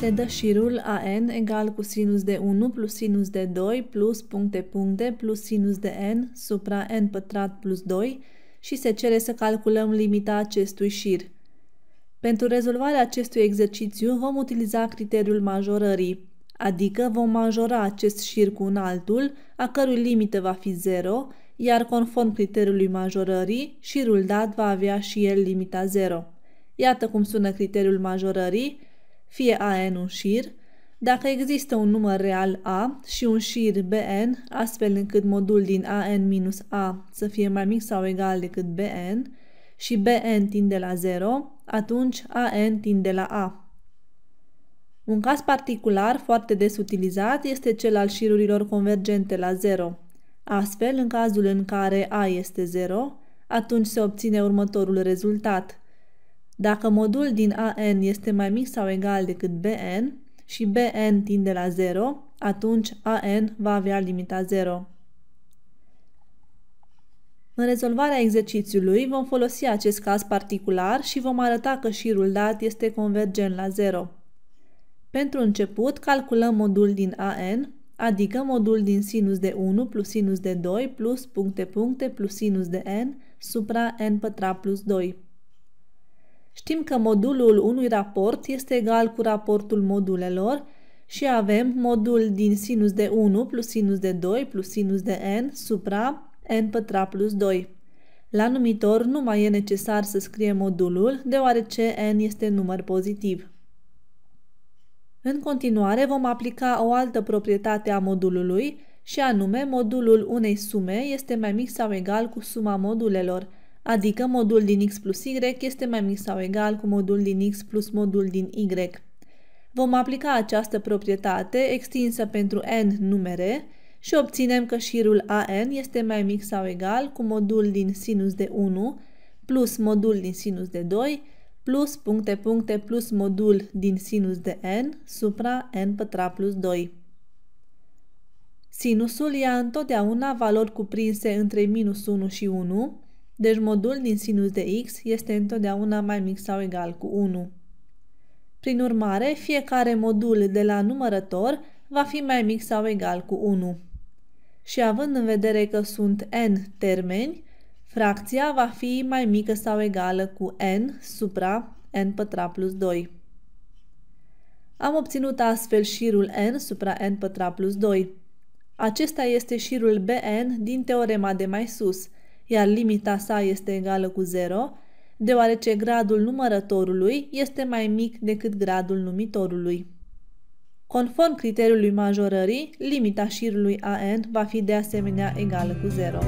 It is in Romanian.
se dă șirul AN egal cu sinus de 1 plus sinus de 2 plus puncte puncte plus sinus de N supra N pătrat plus 2 și se cere să calculăm limita acestui șir. Pentru rezolvarea acestui exercițiu vom utiliza criteriul majorării, adică vom majora acest șir cu un altul, a cărui limită va fi 0, iar conform criteriului majorării, șirul dat va avea și el limita 0. Iată cum sună criteriul majorării, fie AN un șir, dacă există un număr real A și un șir BN, astfel încât modul din AN minus A să fie mai mic sau egal decât BN și BN tinde la 0, atunci AN tinde la A. Un caz particular foarte des utilizat este cel al șirurilor convergente la 0. Astfel, în cazul în care A este 0, atunci se obține următorul rezultat. Dacă modul din AN este mai mic sau egal decât BN și BN tinde la 0, atunci AN va avea limita 0. În rezolvarea exercițiului vom folosi acest caz particular și vom arăta că șirul dat este convergent la 0. Pentru început, calculăm modul din AN, adică modul din sinus de 1 plus sinus de 2 plus puncte puncte plus sinus de n supra n pătrat plus 2. Știm că modulul unui raport este egal cu raportul modulelor și avem modul din sinus de 1 plus sinus de 2 plus sinus de n supra n pătrat plus 2. La numitor nu mai e necesar să scrie modulul, deoarece n este număr pozitiv. În continuare vom aplica o altă proprietate a modulului, și anume modulul unei sume este mai mic sau egal cu suma modulelor, adică modul din x plus y este mai mic sau egal cu modul din x plus modul din y. Vom aplica această proprietate extinsă pentru n numere și obținem că șirul AN este mai mic sau egal cu modul din sinus de 1 plus modul din sinus de 2 plus puncte puncte plus modul din sinus de n supra n pătrat plus 2. Sinusul ia întotdeauna valori cuprinse între minus 1 și 1, deci modul din sinus de x este întotdeauna mai mic sau egal cu 1. Prin urmare, fiecare modul de la numărător va fi mai mic sau egal cu 1. Și având în vedere că sunt n termeni, fracția va fi mai mică sau egală cu n supra n pătrat plus 2. Am obținut astfel șirul n supra n pătrat plus 2. Acesta este șirul Bn din teorema de mai sus – iar limita sa este egală cu 0, deoarece gradul numărătorului este mai mic decât gradul numitorului. Conform criteriului majorării, limita șirului AN va fi de asemenea egală cu 0.